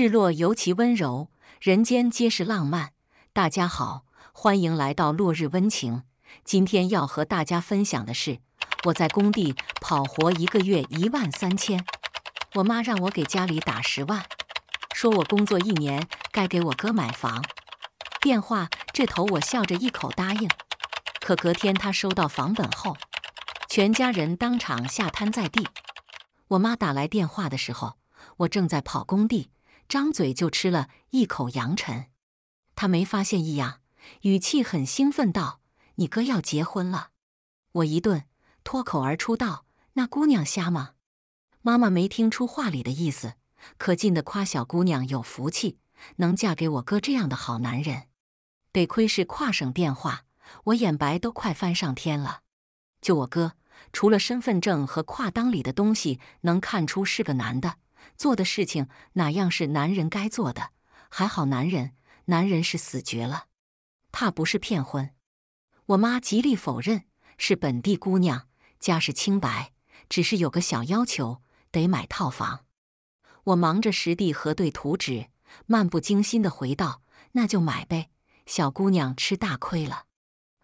日落尤其温柔，人间皆是浪漫。大家好，欢迎来到落日温情。今天要和大家分享的是，我在工地跑活一个月一万三千，我妈让我给家里打十万，说我工作一年该给我哥买房。电话这头我笑着一口答应，可隔天他收到房本后，全家人当场吓瘫在地。我妈打来电话的时候，我正在跑工地。张嘴就吃了一口扬尘，他没发现异样，语气很兴奋道：“你哥要结婚了！”我一顿，脱口而出道：“那姑娘瞎吗？”妈妈没听出话里的意思，可劲的夸小姑娘有福气，能嫁给我哥这样的好男人。得亏是跨省电话，我眼白都快翻上天了。就我哥，除了身份证和胯裆里的东西，能看出是个男的。做的事情哪样是男人该做的？还好男人，男人是死绝了，怕不是骗婚？我妈极力否认，是本地姑娘，家是清白，只是有个小要求，得买套房。我忙着实地核对图纸，漫不经心的回道：“那就买呗，小姑娘吃大亏了。”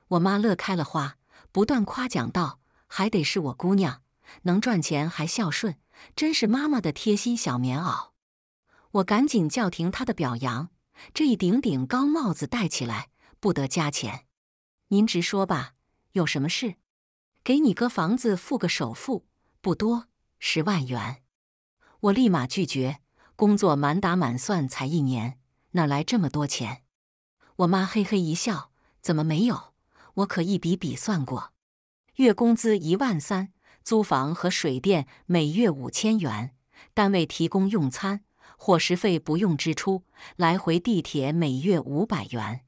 我妈乐开了花，不断夸奖道：“还得是我姑娘，能赚钱还孝顺。”真是妈妈的贴心小棉袄，我赶紧叫停她的表扬。这一顶顶高帽子戴起来不得加钱？您直说吧，有什么事？给你哥房子付个首付，不多，十万元。我立马拒绝。工作满打满算才一年，哪来这么多钱？我妈嘿嘿一笑：“怎么没有？我可一笔笔算过，月工资一万三。”租房和水电每月五千元，单位提供用餐，伙食费不用支出，来回地铁每月五百元。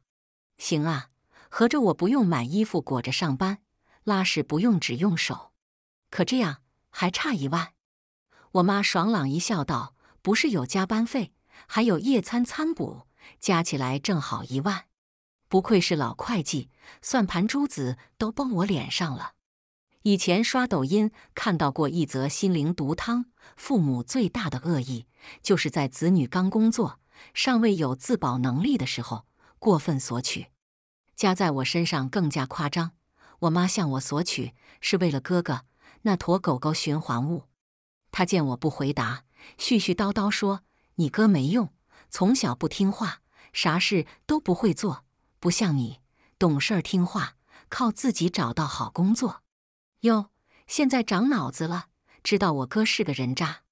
行啊，合着我不用买衣服裹着上班，拉屎不用只用手。可这样还差一万。我妈爽朗一笑道：“不是有加班费，还有夜餐餐补，加起来正好一万。”不愧是老会计，算盘珠子都崩我脸上了。以前刷抖音看到过一则心灵毒汤，父母最大的恶意，就是在子女刚工作、尚未有自保能力的时候，过分索取。加在我身上更加夸张。我妈向我索取，是为了哥哥那坨狗狗循环物。她见我不回答，絮絮叨叨说：“你哥没用，从小不听话，啥事都不会做，不像你，懂事听话，靠自己找到好工作。”哟，现在长脑子了，知道我哥是个人渣。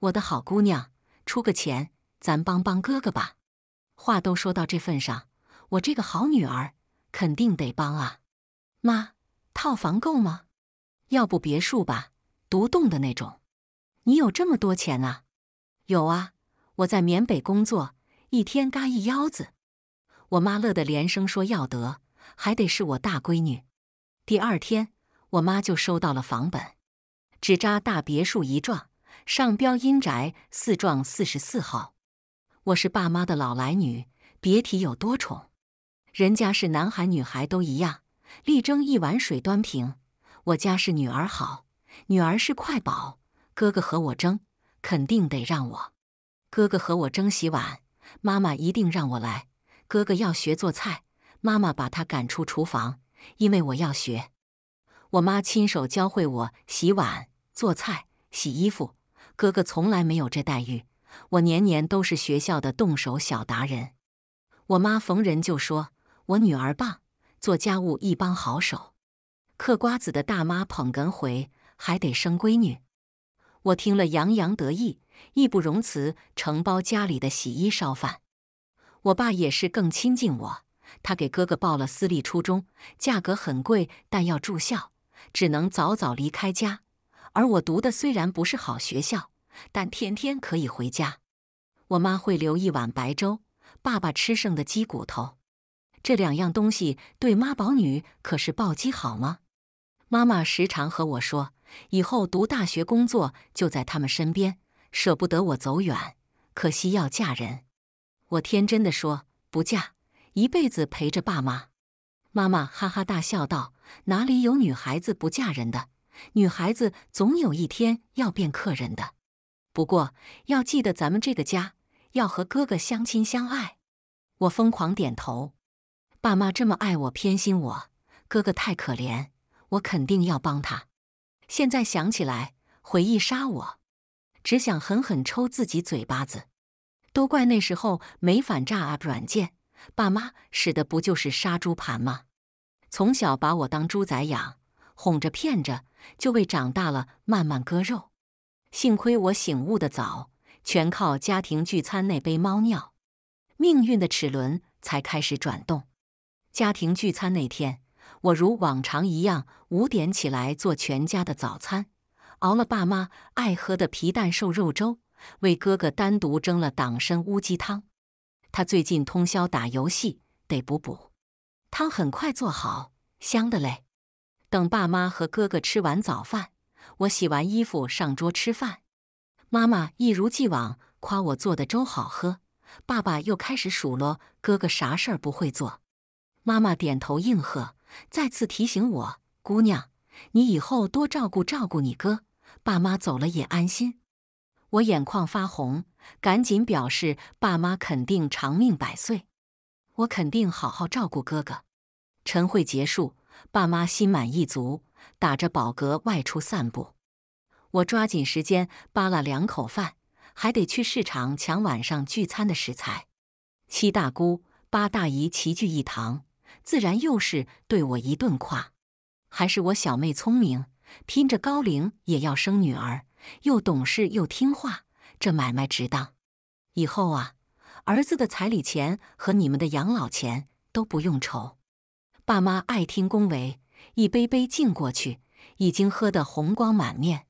我的好姑娘，出个钱，咱帮帮哥哥吧。话都说到这份上，我这个好女儿肯定得帮啊。妈，套房够吗？要不别墅吧，独栋的那种。你有这么多钱啊？有啊，我在缅北工作，一天嘎一腰子。我妈乐得连声说要得，还得是我大闺女。第二天。我妈就收到了房本，纸扎大别墅一幢，上标阴宅四幢四十四号。我是爸妈的老来女，别提有多宠。人家是男孩女孩都一样，力争一碗水端平。我家是女儿好，女儿是快宝。哥哥和我争，肯定得让我。哥哥和我争洗碗，妈妈一定让我来。哥哥要学做菜，妈妈把他赶出厨房，因为我要学。我妈亲手教会我洗碗、做菜、洗衣服，哥哥从来没有这待遇。我年年都是学校的动手小达人。我妈逢人就说：“我女儿棒，做家务一帮好手。”嗑瓜子的大妈捧哏回：“还得生闺女。”我听了洋洋得意，义不容辞承包家里的洗衣烧饭。我爸也是更亲近我，他给哥哥报了私立初中，价格很贵，但要住校。只能早早离开家，而我读的虽然不是好学校，但天天可以回家。我妈会留一碗白粥，爸爸吃剩的鸡骨头，这两样东西对妈宝女可是暴击，好吗？妈妈时常和我说，以后读大学、工作就在他们身边，舍不得我走远。可惜要嫁人，我天真的说不嫁，一辈子陪着爸妈。妈妈哈哈大笑道。哪里有女孩子不嫁人的？女孩子总有一天要变客人的。不过要记得，咱们这个家要和哥哥相亲相爱。我疯狂点头。爸妈这么爱我，偏心我，哥哥太可怜，我肯定要帮他。现在想起来，回忆杀我，只想狠狠抽自己嘴巴子。都怪那时候没反诈 app 软件，爸妈使的不就是杀猪盘吗？从小把我当猪仔养，哄着骗着，就为长大了慢慢割肉。幸亏我醒悟的早，全靠家庭聚餐那杯猫尿，命运的齿轮才开始转动。家庭聚餐那天，我如往常一样五点起来做全家的早餐，熬了爸妈爱喝的皮蛋瘦肉粥，为哥哥单独蒸了党参乌鸡汤。他最近通宵打游戏，得补补。汤很快做好，香的嘞。等爸妈和哥哥吃完早饭，我洗完衣服上桌吃饭。妈妈一如既往夸我做的粥好喝，爸爸又开始数落哥哥啥事儿不会做。妈妈点头应和，再次提醒我：“姑娘，你以后多照顾照顾你哥，爸妈走了也安心。”我眼眶发红，赶紧表示：“爸妈肯定长命百岁，我肯定好好照顾哥哥。”晨会结束，爸妈心满意足，打着饱嗝外出散步。我抓紧时间扒拉两口饭，还得去市场抢晚上聚餐的食材。七大姑八大姨齐聚一堂，自然又是对我一顿夸。还是我小妹聪明，拼着高龄也要生女儿，又懂事又听话，这买卖值当。以后啊，儿子的彩礼钱和你们的养老钱都不用愁。爸妈爱听恭维，一杯杯敬过去，已经喝得红光满面。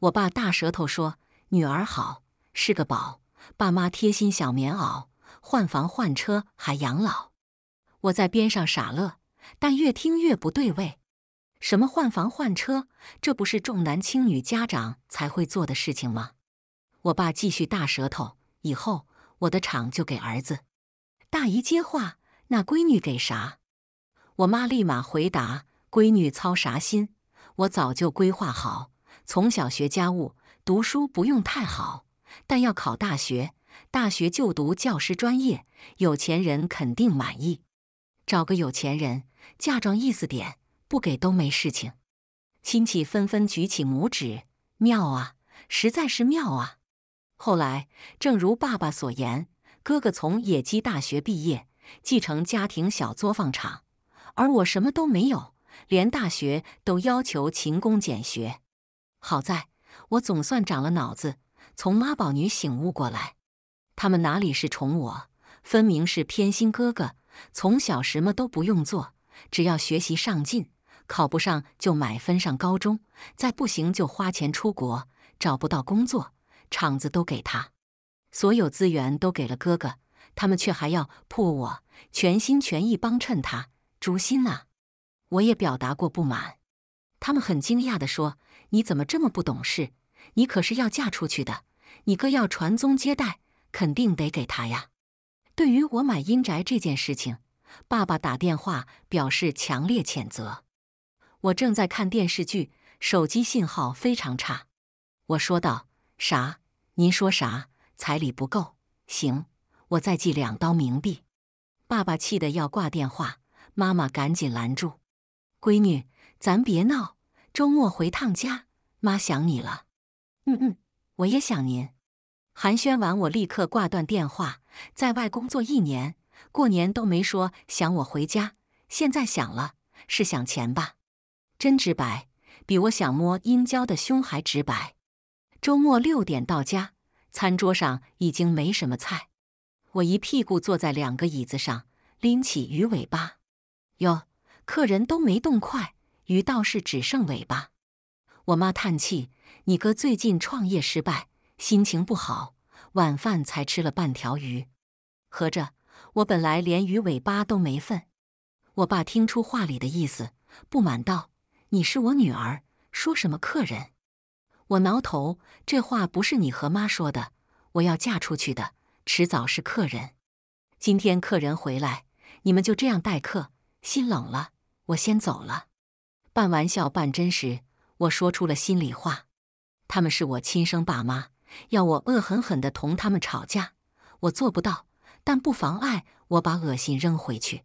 我爸大舌头说：“女儿好，是个宝，爸妈贴心小棉袄，换房换车还养老。”我在边上傻乐，但越听越不对味。什么换房换车，这不是重男轻女家长才会做的事情吗？我爸继续大舌头：“以后我的厂就给儿子。”大姨接话：“那闺女给啥？”我妈立马回答：“闺女操啥心？我早就规划好，从小学家务，读书不用太好，但要考大学。大学就读教师专业，有钱人肯定满意。找个有钱人，嫁妆意思点，不给都没事情。”亲戚纷纷举起拇指：“妙啊！实在是妙啊！”后来，正如爸爸所言，哥哥从野鸡大学毕业，继承家庭小作坊厂。而我什么都没有，连大学都要求勤工俭学。好在我总算长了脑子，从妈宝女醒悟过来。他们哪里是宠我，分明是偏心哥哥。从小什么都不用做，只要学习上进，考不上就买分上高中，再不行就花钱出国。找不到工作，厂子都给他，所有资源都给了哥哥，他们却还要迫我全心全意帮衬他。竹心啊，我也表达过不满。他们很惊讶的说：“你怎么这么不懂事？你可是要嫁出去的，你哥要传宗接代，肯定得给他呀。”对于我买阴宅这件事情，爸爸打电话表示强烈谴责。我正在看电视剧，手机信号非常差。我说道：“啥？您说啥？彩礼不够？行，我再寄两刀冥币。”爸爸气得要挂电话。妈妈赶紧拦住，闺女，咱别闹。周末回趟家，妈想你了。嗯嗯，我也想您。寒暄完，我立刻挂断电话。在外工作一年，过年都没说想我回家，现在想了，是想钱吧？真直白，比我想摸殷娇的胸还直白。周末六点到家，餐桌上已经没什么菜。我一屁股坐在两个椅子上，拎起鱼尾巴。哟，客人都没动筷，鱼倒是只剩尾巴。我妈叹气：“你哥最近创业失败，心情不好，晚饭才吃了半条鱼。合着我本来连鱼尾巴都没份。”我爸听出话里的意思，不满道：“你是我女儿，说什么客人？”我挠头：“这话不是你和妈说的。我要嫁出去的，迟早是客人。今天客人回来，你们就这样待客？”心冷了，我先走了。半玩笑半真实，我说出了心里话。他们是我亲生爸妈，要我恶狠狠地同他们吵架，我做不到，但不妨碍我把恶心扔回去。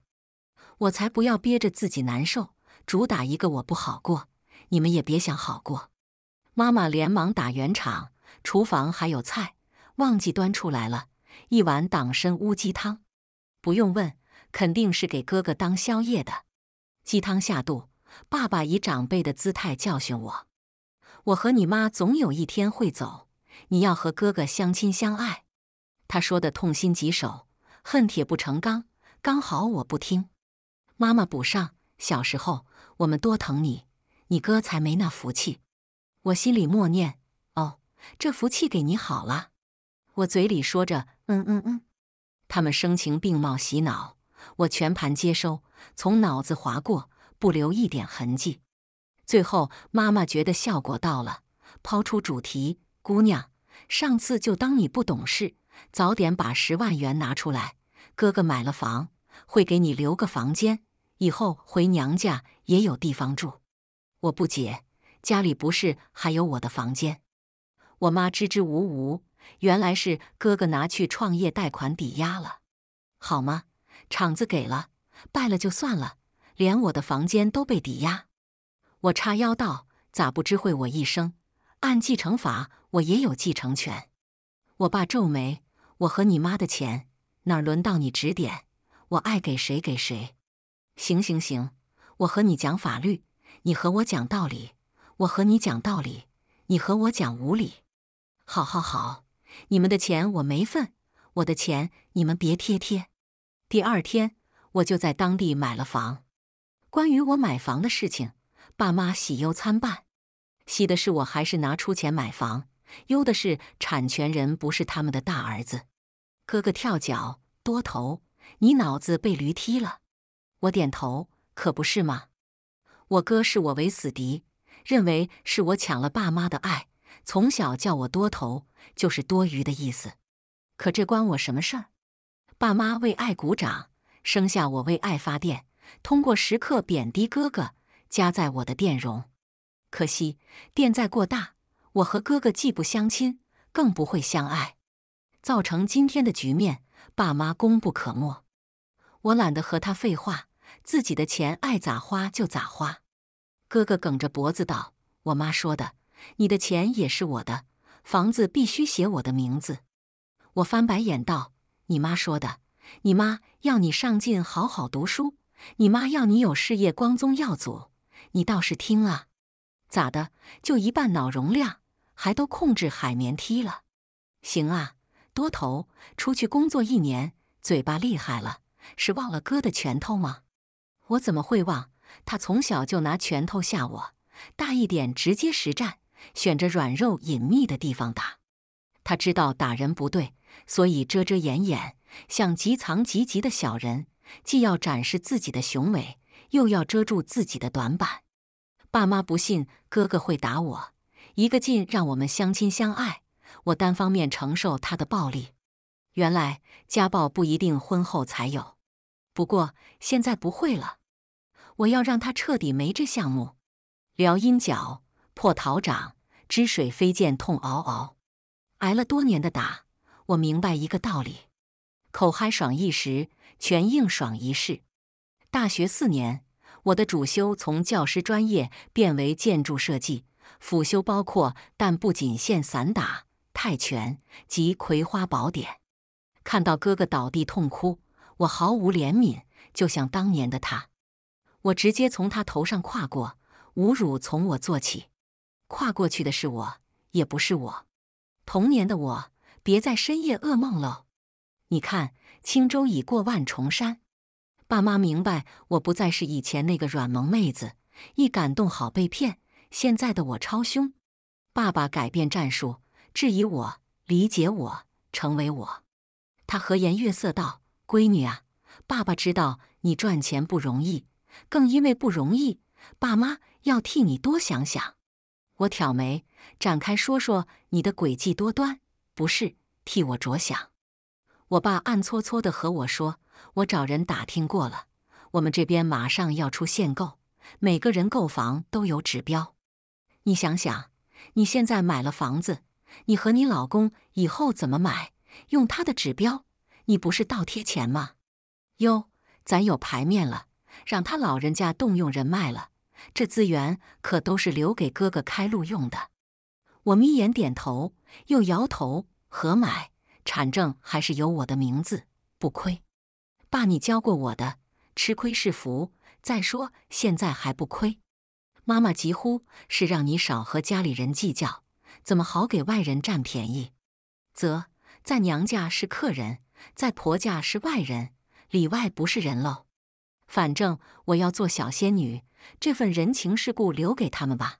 我才不要憋着自己难受，主打一个我不好过，你们也别想好过。妈妈连忙打圆场，厨房还有菜，忘记端出来了，一碗党参乌鸡汤，不用问。肯定是给哥哥当宵夜的，鸡汤下肚，爸爸以长辈的姿态教训我：“我和你妈总有一天会走，你要和哥哥相亲相爱。”他说的痛心疾首，恨铁不成钢。刚好我不听，妈妈补上：“小时候我们多疼你，你哥才没那福气。”我心里默念：“哦，这福气给你好了。”我嘴里说着：“嗯嗯嗯。”他们声情并茂洗脑。我全盘接收，从脑子划过，不留一点痕迹。最后，妈妈觉得效果到了，抛出主题：“姑娘，上次就当你不懂事，早点把十万元拿出来。哥哥买了房，会给你留个房间，以后回娘家也有地方住。”我不解，家里不是还有我的房间？我妈支支吾吾，原来是哥哥拿去创业贷款抵押了，好吗？厂子给了，败了就算了，连我的房间都被抵押。我叉腰道：“咋不知会我一声？按继承法，我也有继承权。”我爸皱眉：“我和你妈的钱哪儿轮到你指点？我爱给谁给谁。”行行行，我和你讲法律，你和我讲道理，我和你讲道理，你和我讲无理。好好好，你们的钱我没份，我的钱你们别贴贴。第二天，我就在当地买了房。关于我买房的事情，爸妈喜忧参半。喜的是我还是拿出钱买房，忧的是产权人不是他们的大儿子。哥哥跳脚，多头，你脑子被驴踢了？我点头，可不是吗？我哥视我为死敌，认为是我抢了爸妈的爱，从小叫我多头，就是多余的意思。可这关我什么事儿？爸妈为爱鼓掌，生下我为爱发电。通过时刻贬低哥哥，加在我的电容。可惜电在过大，我和哥哥既不相亲，更不会相爱，造成今天的局面。爸妈功不可没。我懒得和他废话，自己的钱爱咋花就咋花。哥哥梗着脖子道：“我妈说的，你的钱也是我的，房子必须写我的名字。”我翻白眼道。你妈说的，你妈要你上进，好好读书；你妈要你有事业，光宗耀祖。你倒是听啊，咋的？就一半脑容量，还都控制海绵踢了？行啊，多头出去工作一年，嘴巴厉害了，是忘了哥的拳头吗？我怎么会忘？他从小就拿拳头吓我，大一点直接实战，选着软肉隐秘的地方打。他知道打人不对。所以遮遮掩掩，像极藏极极的小人，既要展示自己的雄伟，又要遮住自己的短板。爸妈不信哥哥会打我，一个劲让我们相亲相爱，我单方面承受他的暴力。原来家暴不一定婚后才有，不过现在不会了。我要让他彻底没这项目。撩阴脚，破桃掌，汁水飞溅，痛嗷嗷，挨了多年的打。我明白一个道理：口嗨爽一时，拳硬爽一世。大学四年，我的主修从教师专业变为建筑设计，辅修包括但不仅限散打、泰拳及葵花宝典。看到哥哥倒地痛哭，我毫无怜悯，就像当年的他。我直接从他头上跨过，侮辱从我做起。跨过去的是我，也不是我，童年的我。别在深夜噩梦喽！你看，轻舟已过万重山。爸妈明白，我不再是以前那个软萌妹子，一感动，好被骗。现在的我超凶。爸爸改变战术，质疑我，理解我，成为我。他和颜悦色道：“闺女啊，爸爸知道你赚钱不容易，更因为不容易，爸妈要替你多想想。”我挑眉，展开说说你的诡计多端。不是替我着想，我爸暗搓搓的和我说：“我找人打听过了，我们这边马上要出限购，每个人购房都有指标。你想想，你现在买了房子，你和你老公以后怎么买？用他的指标，你不是倒贴钱吗？哟，咱有牌面了，让他老人家动用人脉了，这资源可都是留给哥哥开路用的。”我眯眼点头，又摇头。合买产证还是有我的名字，不亏。爸，你教过我的，吃亏是福。再说现在还不亏。妈妈急呼：“是让你少和家里人计较，怎么好给外人占便宜？”则在娘家是客人，在婆家是外人，里外不是人喽。反正我要做小仙女，这份人情世故留给他们吧。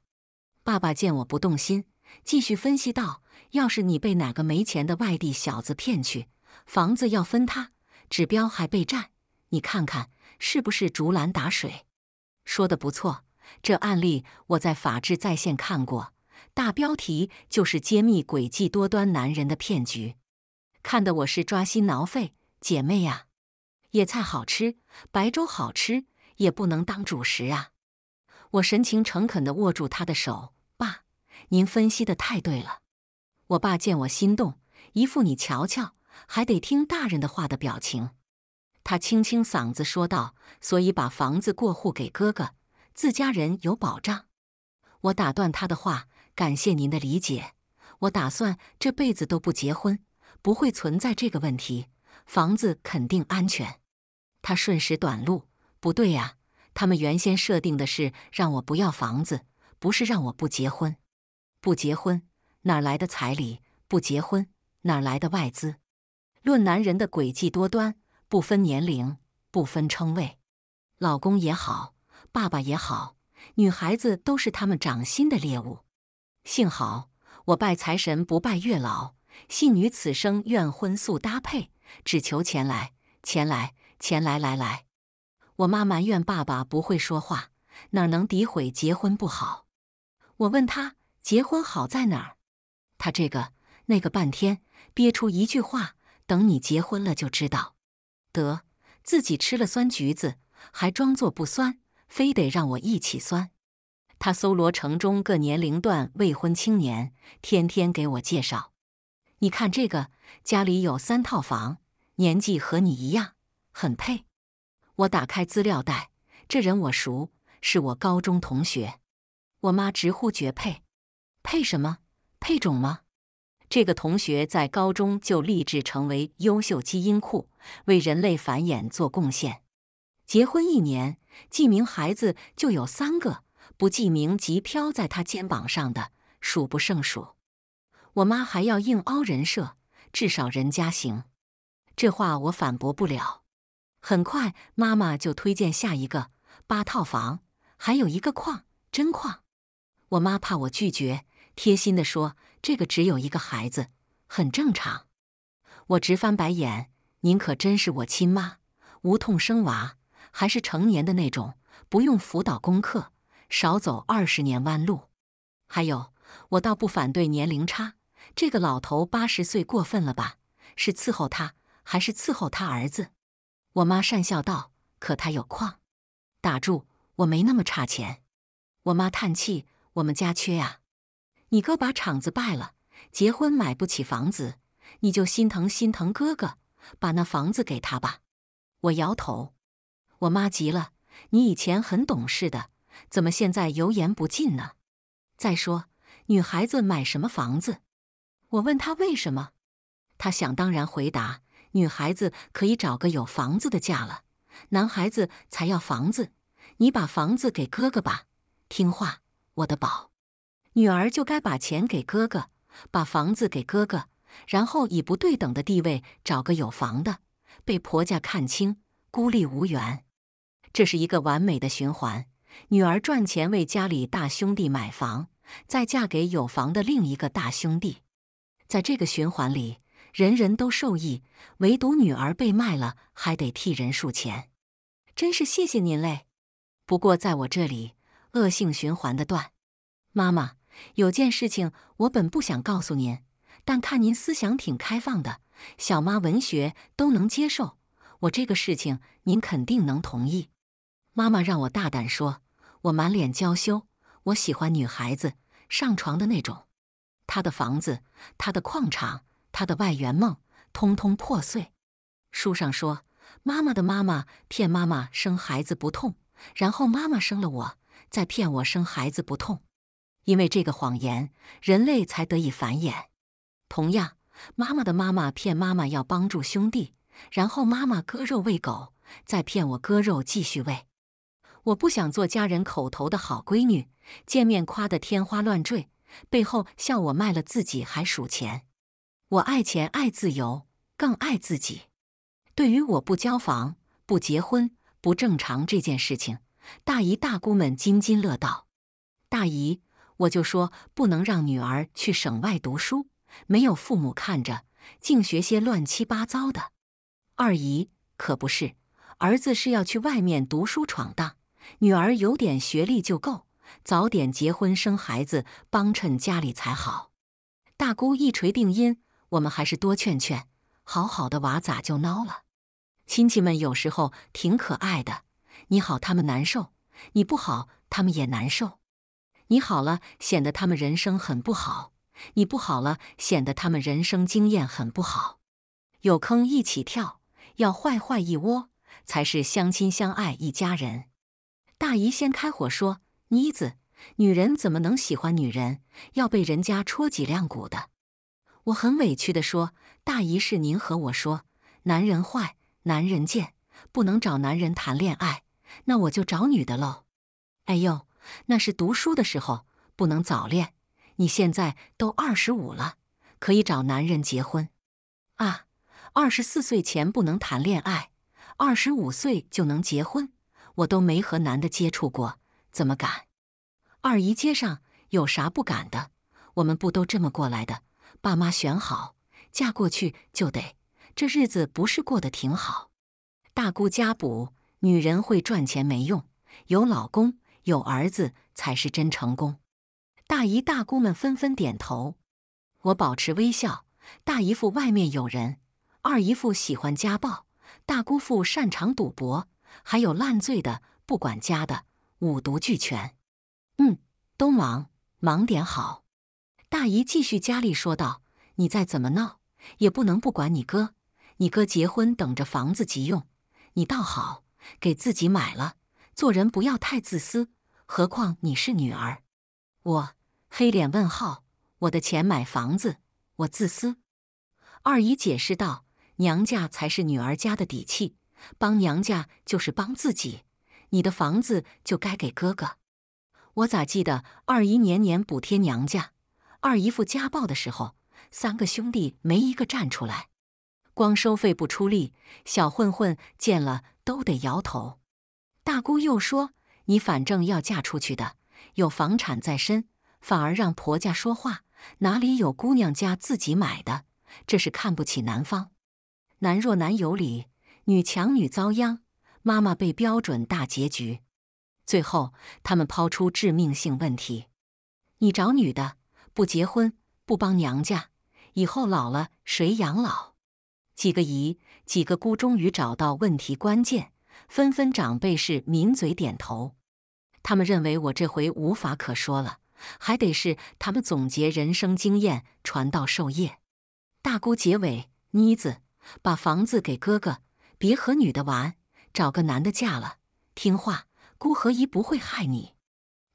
爸爸见我不动心。继续分析道：“要是你被哪个没钱的外地小子骗去，房子要分他，指标还被占，你看看是不是竹篮打水？”说的不错，这案例我在《法治在线》看过，大标题就是揭秘诡计多端男人的骗局，看得我是抓心挠肺。姐妹呀，野菜好吃，白粥好吃，也不能当主食啊！我神情诚恳地握住她的手。您分析的太对了，我爸见我心动，一副“你瞧瞧，还得听大人的话”的表情。他清清嗓子说道：“所以把房子过户给哥哥，自家人有保障。”我打断他的话，感谢您的理解。我打算这辈子都不结婚，不会存在这个问题，房子肯定安全。他瞬时短路，不对呀，他们原先设定的是让我不要房子，不是让我不结婚。不结婚哪来的彩礼？不结婚哪来的外资？论男人的诡计多端，不分年龄，不分称谓，老公也好，爸爸也好，女孩子都是他们掌心的猎物。幸好我拜财神不拜月老，信女此生愿荤素搭配，只求钱来钱来钱来来来！我妈埋怨爸爸不会说话，哪能诋毁结婚不好？我问他。结婚好在哪儿？他这个那个半天憋出一句话，等你结婚了就知道。得自己吃了酸橘子，还装作不酸，非得让我一起酸。他搜罗城中各年龄段未婚青年，天天给我介绍。你看这个，家里有三套房，年纪和你一样，很配。我打开资料袋，这人我熟，是我高中同学。我妈直呼绝配。配什么？配种吗？这个同学在高中就立志成为优秀基因库，为人类繁衍做贡献。结婚一年，记名孩子就有三个，不记名即飘在他肩膀上的数不胜数。我妈还要硬凹人设，至少人家行，这话我反驳不了。很快，妈妈就推荐下一个，八套房，还有一个矿，真矿。我妈怕我拒绝。贴心的说：“这个只有一个孩子，很正常。”我直翻白眼：“您可真是我亲妈，无痛生娃，还是成年的那种，不用辅导功课，少走二十年弯路。”还有，我倒不反对年龄差，这个老头八十岁过分了吧？是伺候他，还是伺候他儿子？我妈讪笑道：“可他有矿。”打住，我没那么差钱。我妈叹气：“我们家缺呀。”你哥把厂子败了，结婚买不起房子，你就心疼心疼哥哥，把那房子给他吧。我摇头，我妈急了：“你以前很懂事的，怎么现在油盐不进呢？再说女孩子买什么房子？”我问她为什么，她想当然回答：“女孩子可以找个有房子的嫁了，男孩子才要房子。你把房子给哥哥吧，听话，我的宝。”女儿就该把钱给哥哥，把房子给哥哥，然后以不对等的地位找个有房的，被婆家看轻，孤立无援。这是一个完美的循环：女儿赚钱为家里大兄弟买房，再嫁给有房的另一个大兄弟。在这个循环里，人人都受益，唯独女儿被卖了，还得替人数钱。真是谢谢您嘞！不过在我这里，恶性循环的断，妈妈。有件事情我本不想告诉您，但看您思想挺开放的，小妈文学都能接受。我这个事情您肯定能同意。妈妈让我大胆说，我满脸娇羞，我喜欢女孩子上床的那种。他的房子、他的矿场、他的外圆梦，通通破碎。书上说，妈妈的妈妈骗妈妈生孩子不痛，然后妈妈生了我，再骗我生孩子不痛。因为这个谎言，人类才得以繁衍。同样，妈妈的妈妈骗妈妈要帮助兄弟，然后妈妈割肉喂狗，再骗我割肉继续喂。我不想做家人口头的好闺女，见面夸得天花乱坠，背后笑我卖了自己还数钱。我爱钱，爱自由，更爱自己。对于我不交房、不结婚、不正常这件事情，大姨大姑们津津乐道。大姨。我就说不能让女儿去省外读书，没有父母看着，净学些乱七八糟的。二姨可不是，儿子是要去外面读书闯荡，女儿有点学历就够，早点结婚生孩子帮衬家里才好。大姑一锤定音，我们还是多劝劝，好好的娃咋就孬了？亲戚们有时候挺可爱的，你好他们难受，你不好他们也难受。你好了，显得他们人生很不好；你不好了，显得他们人生经验很不好。有坑一起跳，要坏坏一窝，才是相亲相爱一家人。大姨先开火说：“妮子，女人怎么能喜欢女人？要被人家戳脊梁骨的。”我很委屈的说：“大姨是您和我说，男人坏，男人贱，不能找男人谈恋爱，那我就找女的喽。”哎呦。那是读书的时候不能早恋，你现在都二十五了，可以找男人结婚啊！二十四岁前不能谈恋爱，二十五岁就能结婚。我都没和男的接触过，怎么敢？二姨街上，有啥不敢的？我们不都这么过来的？爸妈选好，嫁过去就得，这日子不是过得挺好？大姑家补，女人会赚钱没用，有老公。有儿子才是真成功，大姨大姑们纷纷点头。我保持微笑。大姨夫外面有人，二姨夫喜欢家暴，大姑父擅长赌博，还有烂醉的、不管家的，五毒俱全。嗯，都忙，忙点好。大姨继续加力说道：“你再怎么闹，也不能不管你哥。你哥结婚等着房子急用，你倒好，给自己买了。”做人不要太自私，何况你是女儿。我黑脸问号，我的钱买房子，我自私。二姨解释道：“娘家才是女儿家的底气，帮娘家就是帮自己。你的房子就该给哥哥。”我咋记得二姨年年补贴娘家？二姨夫家暴的时候，三个兄弟没一个站出来，光收费不出力，小混混见了都得摇头。大姑又说：“你反正要嫁出去的，有房产在身，反而让婆家说话，哪里有姑娘家自己买的？这是看不起男方。男若男有理，女强女遭殃。妈妈被标准大结局。最后，他们抛出致命性问题：你找女的不结婚，不帮娘家，以后老了谁养老？几个姨、几个姑终于找到问题关键。”纷纷长辈是抿嘴点头，他们认为我这回无法可说了，还得是他们总结人生经验，传道授业。大姑结尾，妮子，把房子给哥哥，别和女的玩，找个男的嫁了，听话。姑和姨不会害你，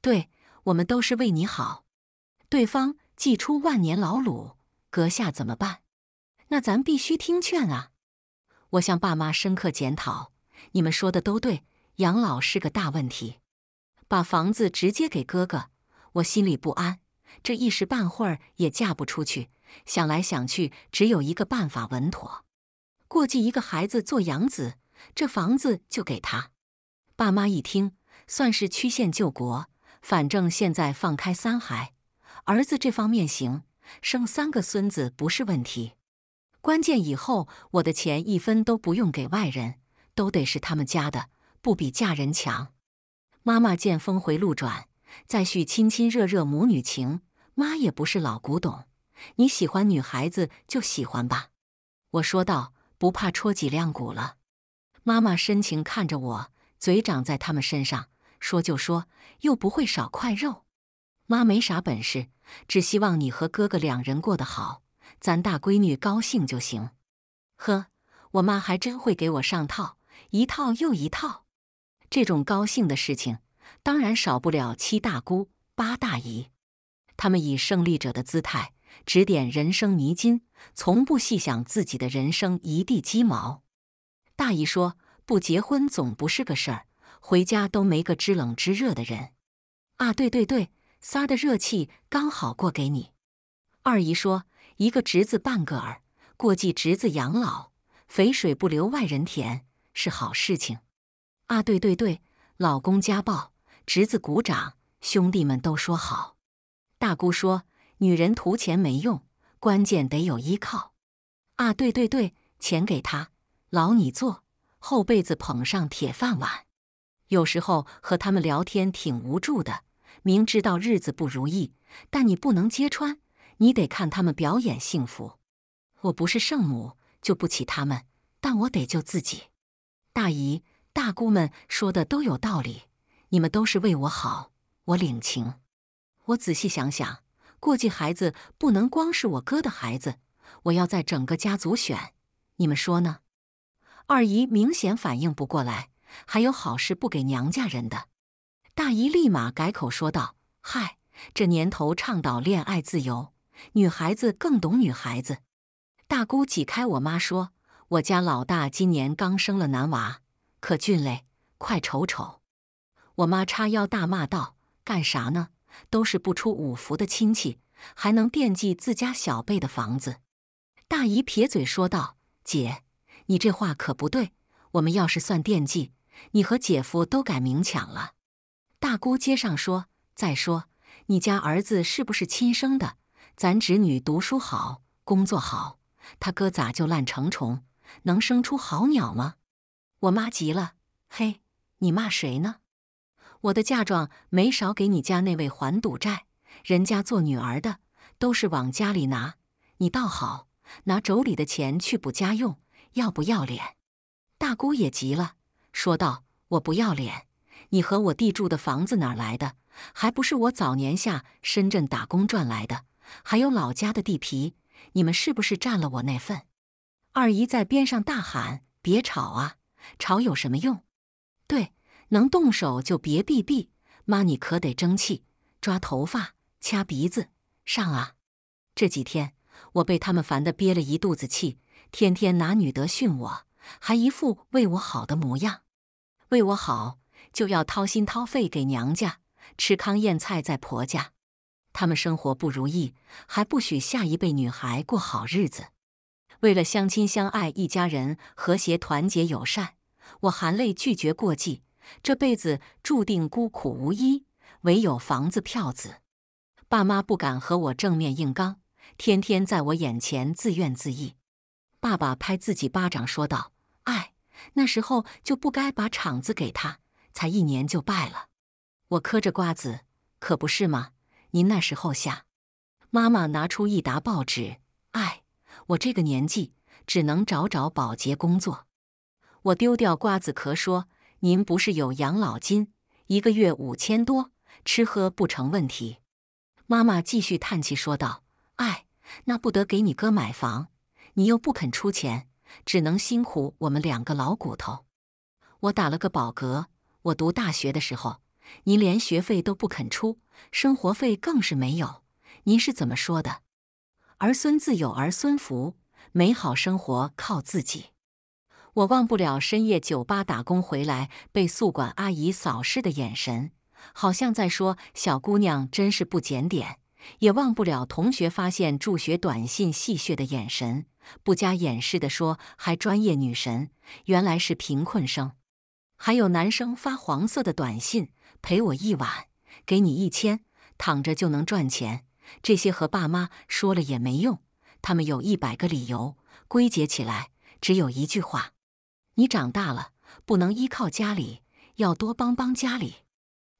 对我们都是为你好。对方祭出万年老卤，阁下怎么办？那咱必须听劝啊！我向爸妈深刻检讨。你们说的都对，养老是个大问题。把房子直接给哥哥，我心里不安，这一时半会儿也嫁不出去。想来想去，只有一个办法稳妥，过继一个孩子做养子，这房子就给他。爸妈一听，算是曲线救国。反正现在放开三孩，儿子这方面行，生三个孙子不是问题。关键以后我的钱一分都不用给外人。都得是他们家的，不比嫁人强。妈妈见峰回路转，再续亲亲热热母女情。妈也不是老古董，你喜欢女孩子就喜欢吧。我说道，不怕戳脊梁骨了。妈妈深情看着我，嘴长在他们身上，说就说，又不会少块肉。妈没啥本事，只希望你和哥哥两人过得好，咱大闺女高兴就行。呵，我妈还真会给我上套。一套又一套，这种高兴的事情当然少不了七大姑八大姨。他们以胜利者的姿态指点人生迷津，从不细想自己的人生一地鸡毛。大姨说：“不结婚总不是个事儿，回家都没个知冷知热的人啊。”对对对，三儿的热气刚好过给你。二姨说：“一个侄子半个儿，过继侄子养老，肥水不流外人田。”是好事情，啊对对对，老公家暴，侄子鼓掌，兄弟们都说好。大姑说：“女人图钱没用，关键得有依靠。”啊对对对，钱给他，劳你做，后辈子捧上铁饭碗。有时候和他们聊天挺无助的，明知道日子不如意，但你不能揭穿，你得看他们表演幸福。我不是圣母，救不起他们，但我得救自己。大姨、大姑们说的都有道理，你们都是为我好，我领情。我仔细想想，过继孩子不能光是我哥的孩子，我要在整个家族选，你们说呢？二姨明显反应不过来，还有好事不给娘家人的。大姨立马改口说道：“嗨，这年头倡导恋爱自由，女孩子更懂女孩子。”大姑挤开我妈说。我家老大今年刚生了男娃，可俊嘞！快瞅瞅！我妈叉腰大骂道：“干啥呢？都是不出五福的亲戚，还能惦记自家小辈的房子？”大姨撇嘴说道：“姐，你这话可不对。我们要是算惦记，你和姐夫都改明抢了。”大姑接上说：“再说，你家儿子是不是亲生的？咱侄女读书好，工作好，他哥咋就烂成虫？”能生出好鸟吗？我妈急了：“嘿，你骂谁呢？我的嫁妆没少给你家那位还赌债，人家做女儿的都是往家里拿，你倒好，拿妯娌的钱去补家用，要不要脸？”大姑也急了，说道：“我不要脸！你和我弟住的房子哪来的？还不是我早年下深圳打工赚来的，还有老家的地皮，你们是不是占了我那份？”二姨在边上大喊：“别吵啊！吵有什么用？对，能动手就别避避。妈，你可得争气，抓头发、掐鼻子，上啊！这几天我被他们烦得憋了一肚子气，天天拿女德训我，还一副为我好的模样。为我好，就要掏心掏肺给娘家吃糠咽菜，在婆家，他们生活不如意，还不许下一辈女孩过好日子。”为了相亲相爱，一家人和谐团结友善，我含泪拒绝过继。这辈子注定孤苦无依，唯有房子票子。爸妈不敢和我正面硬刚，天天在我眼前自怨自艾。爸爸拍自己巴掌说道：“哎，那时候就不该把厂子给他，才一年就败了。”我磕着瓜子，可不是吗？您那时候下。妈妈拿出一沓报纸，哎。我这个年纪只能找找保洁工作。我丢掉瓜子壳说：“您不是有养老金，一个月五千多，吃喝不成问题。”妈妈继续叹气说道：“哎，那不得给你哥买房，你又不肯出钱，只能辛苦我们两个老骨头。”我打了个饱嗝：“我读大学的时候，您连学费都不肯出，生活费更是没有，您是怎么说的？”儿孙自有儿孙福，美好生活靠自己。我忘不了深夜酒吧打工回来被宿管阿姨扫视的眼神，好像在说“小姑娘真是不检点”。也忘不了同学发现助学短信戏谑的眼神，不加掩饰的说“还专业女神”，原来是贫困生。还有男生发黄色的短信，陪我一晚，给你一千，躺着就能赚钱。这些和爸妈说了也没用，他们有一百个理由，归结起来只有一句话：你长大了不能依靠家里，要多帮帮家里。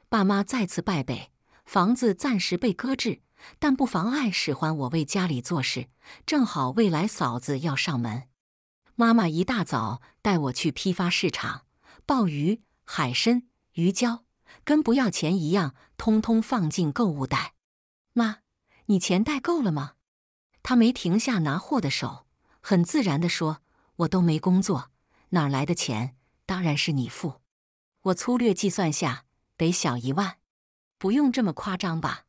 爸妈再次败北，房子暂时被搁置，但不妨碍使唤我为家里做事。正好未来嫂子要上门，妈妈一大早带我去批发市场，鲍鱼、海参、鱼胶，跟不要钱一样，通通放进购物袋。妈。你钱带够了吗？他没停下拿货的手，很自然地说：“我都没工作，哪来的钱？当然是你付。我粗略计算下，得小一万，不用这么夸张吧？”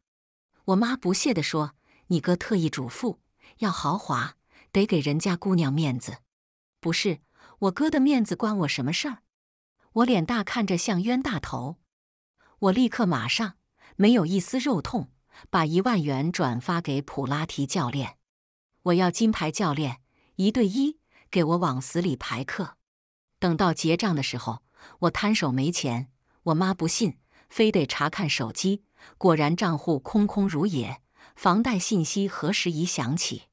我妈不屑地说：“你哥特意嘱咐，要豪华，得给人家姑娘面子。”“不是，我哥的面子关我什么事儿？我脸大，看着像冤大头。”我立刻马上，没有一丝肉痛。把一万元转发给普拉提教练，我要金牌教练一对一，给我往死里排课。等到结账的时候，我摊手没钱，我妈不信，非得查看手机，果然账户空空如也。房贷信息何时已响起？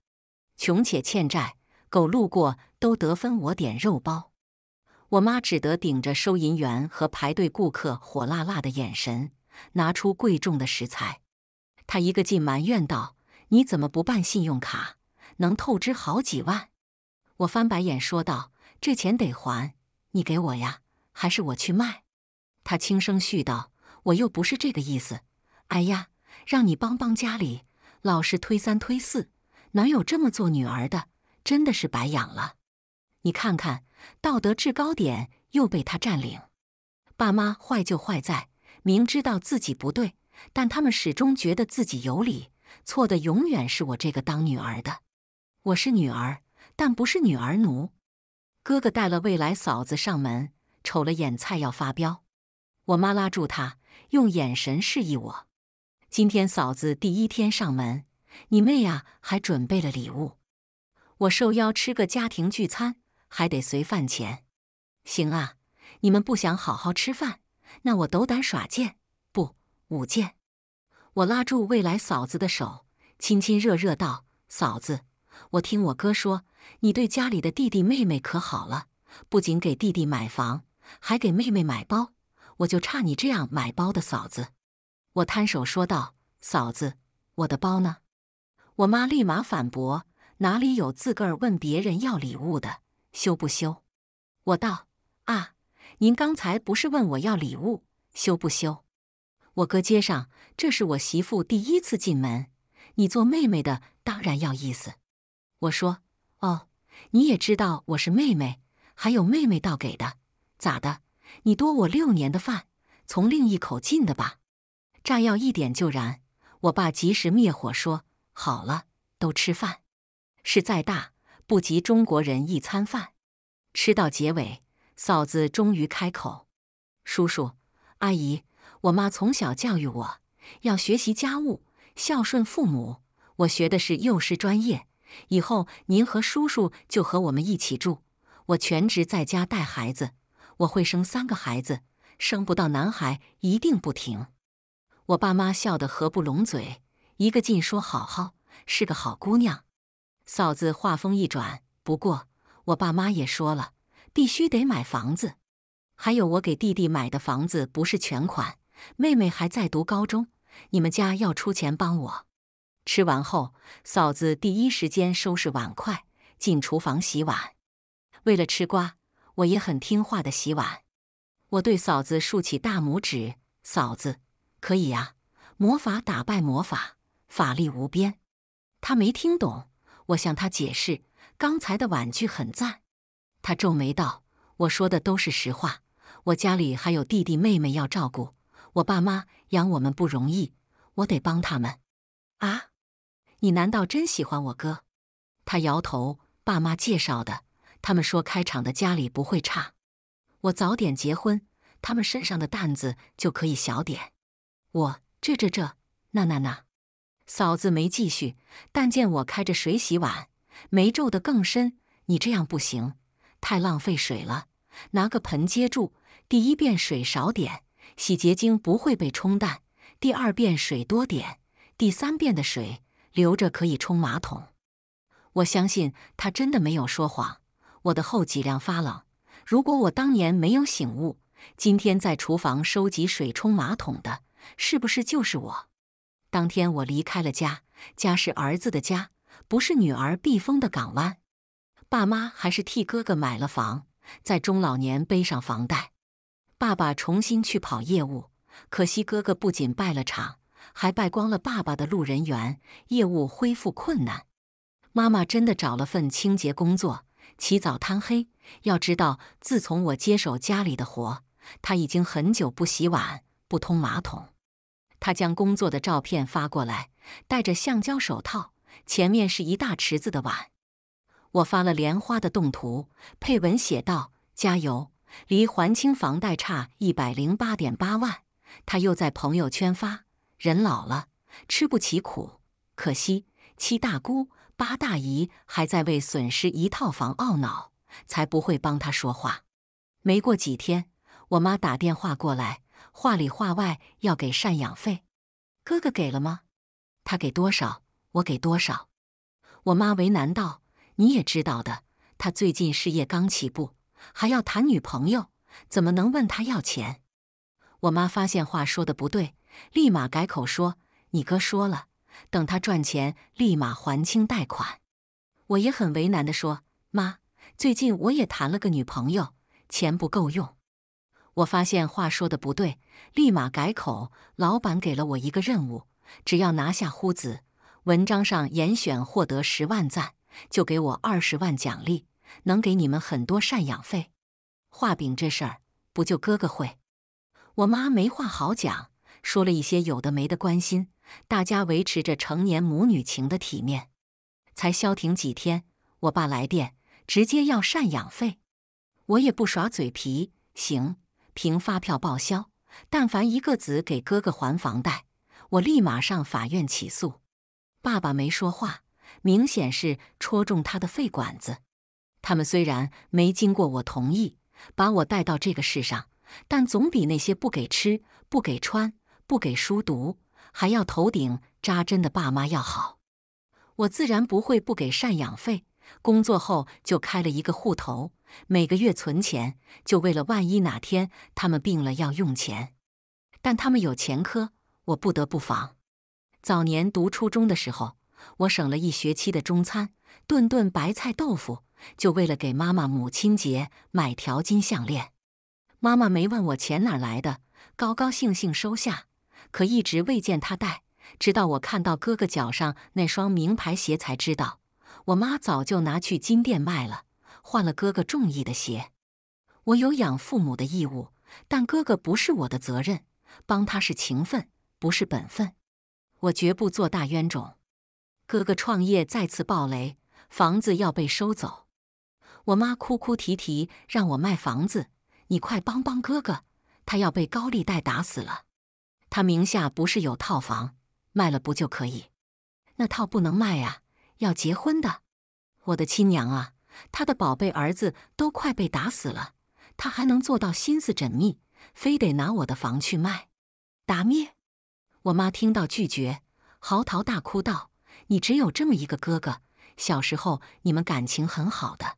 穷且欠债，狗路过都得分我点肉包。我妈只得顶着收银员和排队顾客火辣辣的眼神，拿出贵重的食材。他一个劲埋怨道：“你怎么不办信用卡？能透支好几万？”我翻白眼说道：“这钱得还，你给我呀，还是我去卖？”他轻声絮道：“我又不是这个意思。”哎呀，让你帮帮家里，老是推三推四，哪有这么做女儿的？真的是白养了！你看看，道德制高点又被他占领。爸妈坏就坏在明知道自己不对。但他们始终觉得自己有理，错的永远是我这个当女儿的。我是女儿，但不是女儿奴。哥哥带了未来嫂子上门，瞅了眼菜要发飙。我妈拉住他，用眼神示意我。今天嫂子第一天上门，你妹呀，还准备了礼物。我受邀吃个家庭聚餐，还得随饭钱。行啊，你们不想好好吃饭，那我斗胆耍贱。五件，我拉住未来嫂子的手，亲亲热热道：“嫂子，我听我哥说，你对家里的弟弟妹妹可好了，不仅给弟弟买房，还给妹妹买包。我就差你这样买包的嫂子。”我摊手说道：“嫂子，我的包呢？”我妈立马反驳：“哪里有自个儿问别人要礼物的？羞不羞？”我道：“啊，您刚才不是问我要礼物，羞不羞？”我哥接上，这是我媳妇第一次进门，你做妹妹的当然要意思。我说：“哦，你也知道我是妹妹，还有妹妹倒给的，咋的？你多我六年的饭，从另一口进的吧？炸药一点就燃。”我爸及时灭火，说：“好了，都吃饭，事再大不及中国人一餐饭。”吃到结尾，嫂子终于开口：“叔叔，阿姨。”我妈从小教育我要学习家务、孝顺父母。我学的是幼师专业，以后您和叔叔就和我们一起住。我全职在家带孩子，我会生三个孩子，生不到男孩一定不停。我爸妈笑得合不拢嘴，一个劲说：“好好，是个好姑娘。”嫂子话锋一转：“不过我爸妈也说了，必须得买房子。还有我给弟弟买的房子不是全款。”妹妹还在读高中，你们家要出钱帮我。吃完后，嫂子第一时间收拾碗筷，进厨房洗碗。为了吃瓜，我也很听话的洗碗。我对嫂子竖起大拇指：“嫂子可以呀，魔法打败魔法，法力无边。”她没听懂，我向她解释：“刚才的婉拒很赞。”她皱眉道：“我说的都是实话，我家里还有弟弟妹妹要照顾。”我爸妈养我们不容易，我得帮他们。啊，你难道真喜欢我哥？他摇头。爸妈介绍的，他们说开厂的家里不会差。我早点结婚，他们身上的担子就可以小点。我这这这，那那那，嫂子没继续。但见我开着水洗碗，眉皱得更深。你这样不行，太浪费水了。拿个盆接住，第一遍水少点。洗洁精不会被冲淡，第二遍水多点，第三遍的水留着可以冲马桶。我相信他真的没有说谎。我的后脊梁发冷。如果我当年没有醒悟，今天在厨房收集水冲马桶的，是不是就是我？当天我离开了家，家是儿子的家，不是女儿避风的港湾。爸妈还是替哥哥买了房，在中老年背上房贷。爸爸重新去跑业务，可惜哥哥不仅败了场，还败光了爸爸的路人缘，业务恢复困难。妈妈真的找了份清洁工作，起早贪黑。要知道，自从我接手家里的活，他已经很久不洗碗、不通马桶。他将工作的照片发过来，戴着橡胶手套，前面是一大池子的碗。我发了莲花的动图，配文写道：“加油。”离还清房贷差一百零八点八万，他又在朋友圈发：“人老了，吃不起苦，可惜七大姑八大姨还在为损失一套房懊恼，才不会帮他说话。”没过几天，我妈打电话过来，话里话外要给赡养费。哥哥给了吗？他给多少，我给多少。我妈为难道：“你也知道的，他最近事业刚起步。”还要谈女朋友，怎么能问他要钱？我妈发现话说的不对，立马改口说：“你哥说了，等他赚钱，立马还清贷款。”我也很为难的说：“妈，最近我也谈了个女朋友，钱不够用。”我发现话说的不对，立马改口：“老板给了我一个任务，只要拿下呼子文章上严选获得十万赞，就给我二十万奖励。”能给你们很多赡养费，画饼这事儿不就哥哥会？我妈没话好讲，说了一些有的没的关心，大家维持着成年母女情的体面。才消停几天，我爸来电，直接要赡养费。我也不耍嘴皮，行，凭发票报销。但凡一个子给哥哥还房贷，我立马上法院起诉。爸爸没说话，明显是戳中他的肺管子。他们虽然没经过我同意把我带到这个世上，但总比那些不给吃、不给穿、不给书读，还要头顶扎针的爸妈要好。我自然不会不给赡养费。工作后就开了一个户头，每个月存钱，就为了万一哪天他们病了要用钱。但他们有前科，我不得不防。早年读初中的时候，我省了一学期的中餐，顿顿白菜豆腐。就为了给妈妈母亲节买条金项链，妈妈没问我钱哪来的，高高兴兴收下。可一直未见她戴，直到我看到哥哥脚上那双名牌鞋，才知道我妈早就拿去金店卖了，换了哥哥中意的鞋。我有养父母的义务，但哥哥不是我的责任，帮他是情分，不是本分。我绝不做大冤种。哥哥创业再次暴雷，房子要被收走。我妈哭哭啼啼让我卖房子，你快帮帮哥哥，他要被高利贷打死了。他名下不是有套房，卖了不就可以？那套不能卖啊，要结婚的。我的亲娘啊，他的宝贝儿子都快被打死了，他还能做到心思缜密，非得拿我的房去卖？打灭？我妈听到拒绝，嚎啕大哭道：“你只有这么一个哥哥，小时候你们感情很好的。”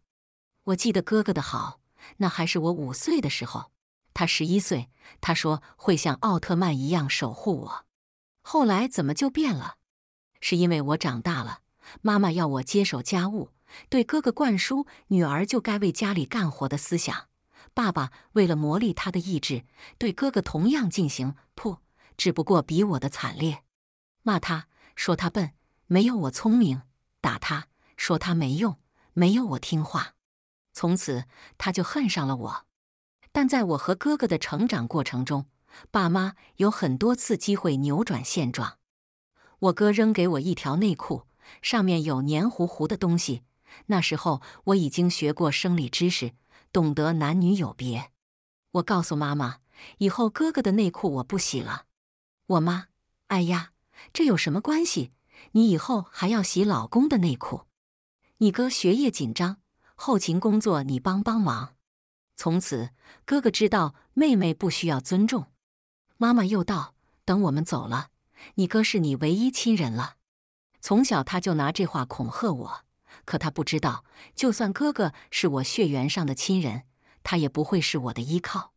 我记得哥哥的好，那还是我五岁的时候，他十一岁。他说会像奥特曼一样守护我。后来怎么就变了？是因为我长大了，妈妈要我接手家务，对哥哥灌输“女儿就该为家里干活”的思想。爸爸为了磨砺他的意志，对哥哥同样进行破，只不过比我的惨烈。骂他说他笨，没有我聪明；打他说他没用，没有我听话。从此他就恨上了我，但在我和哥哥的成长过程中，爸妈有很多次机会扭转现状。我哥扔给我一条内裤，上面有黏糊糊的东西。那时候我已经学过生理知识，懂得男女有别。我告诉妈妈，以后哥哥的内裤我不洗了。我妈：“哎呀，这有什么关系？你以后还要洗老公的内裤。你哥学业紧张。”后勤工作，你帮帮忙。从此，哥哥知道妹妹不需要尊重。妈妈又道：“等我们走了，你哥是你唯一亲人了。”从小他就拿这话恐吓我，可他不知道，就算哥哥是我血缘上的亲人，他也不会是我的依靠。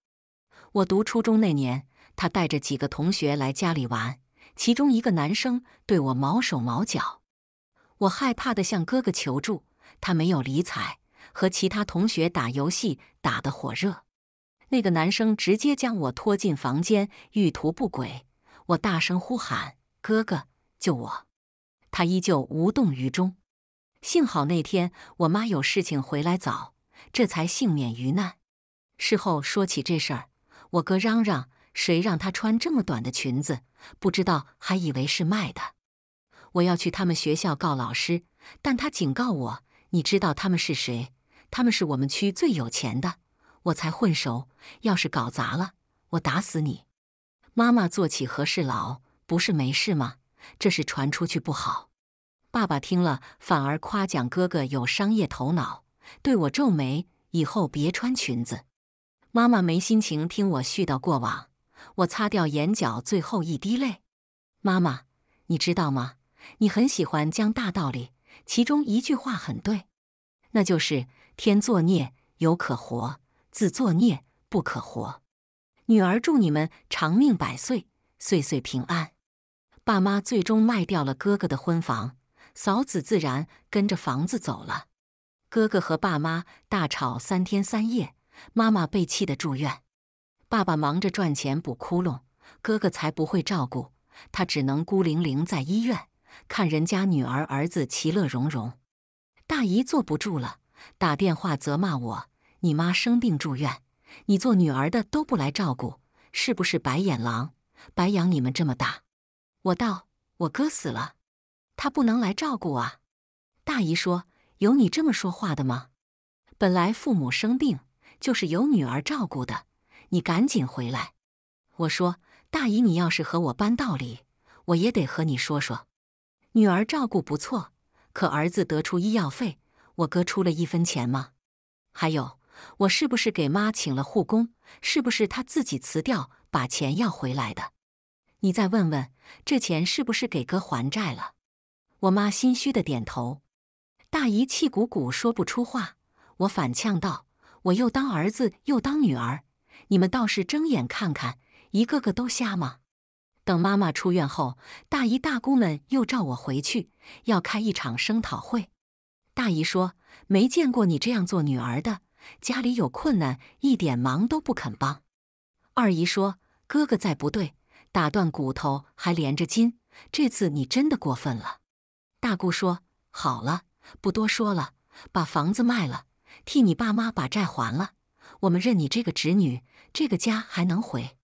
我读初中那年，他带着几个同学来家里玩，其中一个男生对我毛手毛脚，我害怕的向哥哥求助，他没有理睬。和其他同学打游戏打得火热，那个男生直接将我拖进房间，欲图不轨。我大声呼喊：“哥哥，救我！”他依旧无动于衷。幸好那天我妈有事情回来早，这才幸免于难。事后说起这事儿，我哥嚷嚷：“谁让他穿这么短的裙子？不知道还以为是卖的。”我要去他们学校告老师，但他警告我：“你知道他们是谁？”他们是我们区最有钱的，我才混熟。要是搞砸了，我打死你！妈妈做起和事佬不是没事吗？这事传出去不好。爸爸听了反而夸奖哥哥有商业头脑，对我皱眉，以后别穿裙子。妈妈没心情听我絮叨过往，我擦掉眼角最后一滴泪。妈妈，你知道吗？你很喜欢讲大道理，其中一句话很对，那就是。天作孽犹可活，自作孽不可活。女儿祝你们长命百岁，岁岁平安。爸妈最终卖掉了哥哥的婚房，嫂子自然跟着房子走了。哥哥和爸妈大吵三天三夜，妈妈被气得住院。爸爸忙着赚钱补窟窿，哥哥才不会照顾他，只能孤零零在医院看人家女儿儿子其乐融融。大姨坐不住了。打电话责骂我：“你妈生病住院，你做女儿的都不来照顾，是不是白眼狼？白养你们这么大！”我道：“我哥死了，他不能来照顾啊。”大姨说：“有你这么说话的吗？本来父母生病就是有女儿照顾的，你赶紧回来。”我说：“大姨，你要是和我搬道理，我也得和你说说。女儿照顾不错，可儿子得出医药费。”我哥出了一分钱吗？还有，我是不是给妈请了护工？是不是他自己辞掉把钱要回来的？你再问问，这钱是不是给哥还债了？我妈心虚的点头，大姨气鼓鼓说不出话。我反呛道：“我又当儿子又当女儿，你们倒是睁眼看看，一个个都瞎吗？”等妈妈出院后，大姨大姑们又召我回去，要开一场声讨会。大姨说：“没见过你这样做女儿的，家里有困难，一点忙都不肯帮。”二姨说：“哥哥在不对，打断骨头还连着筋，这次你真的过分了。”大姑说：“好了，不多说了，把房子卖了，替你爸妈把债还了，我们认你这个侄女，这个家还能回。”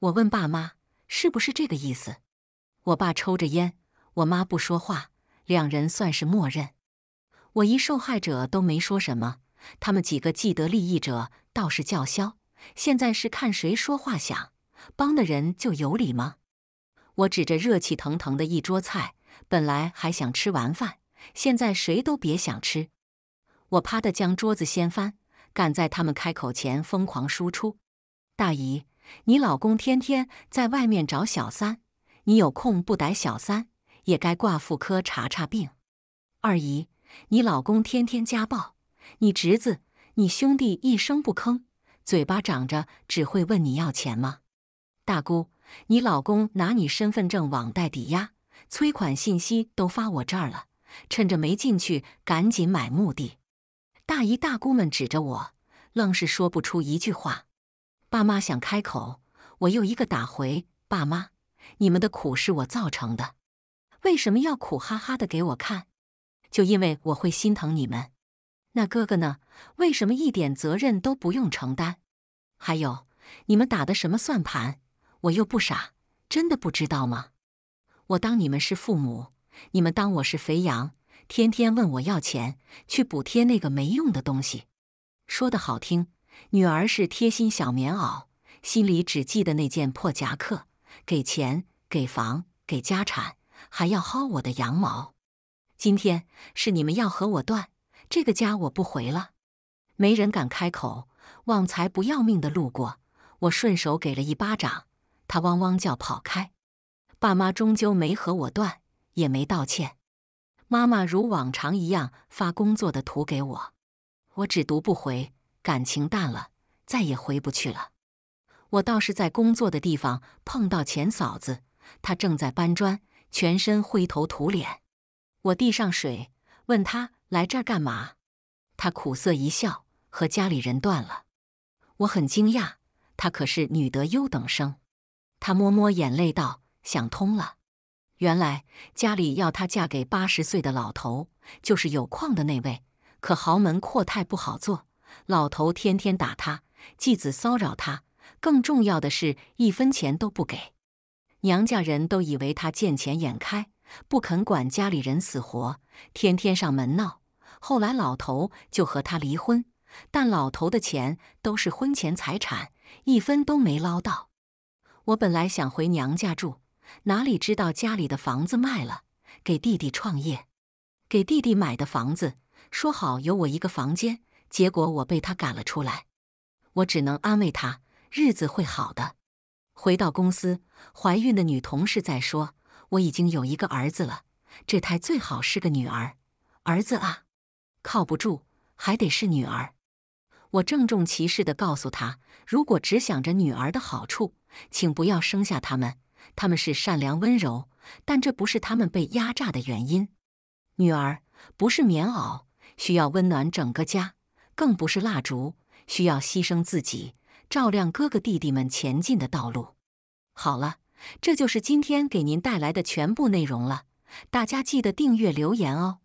我问爸妈：“是不是这个意思？”我爸抽着烟，我妈不说话，两人算是默认。我一受害者都没说什么，他们几个既得利益者倒是叫嚣。现在是看谁说话响，帮的人就有理吗？我指着热气腾腾的一桌菜，本来还想吃完饭，现在谁都别想吃。我啪的将桌子掀翻，赶在他们开口前疯狂输出：“大姨，你老公天天在外面找小三，你有空不逮小三，也该挂妇科查查病。”二姨。你老公天天家暴，你侄子、你兄弟一声不吭，嘴巴长着只会问你要钱吗？大姑，你老公拿你身份证网贷抵押，催款信息都发我这儿了。趁着没进去，赶紧买墓地。大姨、大姑们指着我，愣是说不出一句话。爸妈想开口，我又一个打回。爸妈，你们的苦是我造成的，为什么要苦哈哈的给我看？就因为我会心疼你们，那哥哥呢？为什么一点责任都不用承担？还有，你们打的什么算盘？我又不傻，真的不知道吗？我当你们是父母，你们当我是肥羊，天天问我要钱去补贴那个没用的东西。说的好听，女儿是贴心小棉袄，心里只记得那件破夹克。给钱，给房，给家产，还要薅我的羊毛。今天是你们要和我断这个家，我不回了。没人敢开口。旺财不要命的路过，我顺手给了一巴掌，他汪汪叫跑开。爸妈终究没和我断，也没道歉。妈妈如往常一样发工作的图给我，我只读不回，感情淡了，再也回不去了。我倒是在工作的地方碰到前嫂子，她正在搬砖，全身灰头土脸。我递上水，问他来这儿干嘛。他苦涩一笑，和家里人断了。我很惊讶，她可是女德优等生。她摸摸眼泪道：“想通了，原来家里要她嫁给八十岁的老头，就是有矿的那位。可豪门阔太不好做，老头天天打她，继子骚扰她，更重要的是，一分钱都不给。娘家人都以为她见钱眼开。”不肯管家里人死活，天天上门闹。后来老头就和他离婚，但老头的钱都是婚前财产，一分都没捞到。我本来想回娘家住，哪里知道家里的房子卖了，给弟弟创业，给弟弟买的房子，说好有我一个房间，结果我被他赶了出来。我只能安慰他，日子会好的。回到公司，怀孕的女同事在说。我已经有一个儿子了，这胎最好是个女儿。儿子啊，靠不住，还得是女儿。我郑重其事的告诉他：，如果只想着女儿的好处，请不要生下他们。他们是善良温柔，但这不是他们被压榨的原因。女儿不是棉袄，需要温暖整个家，更不是蜡烛，需要牺牲自己，照亮哥哥弟弟们前进的道路。好了。这就是今天给您带来的全部内容了，大家记得订阅留言哦。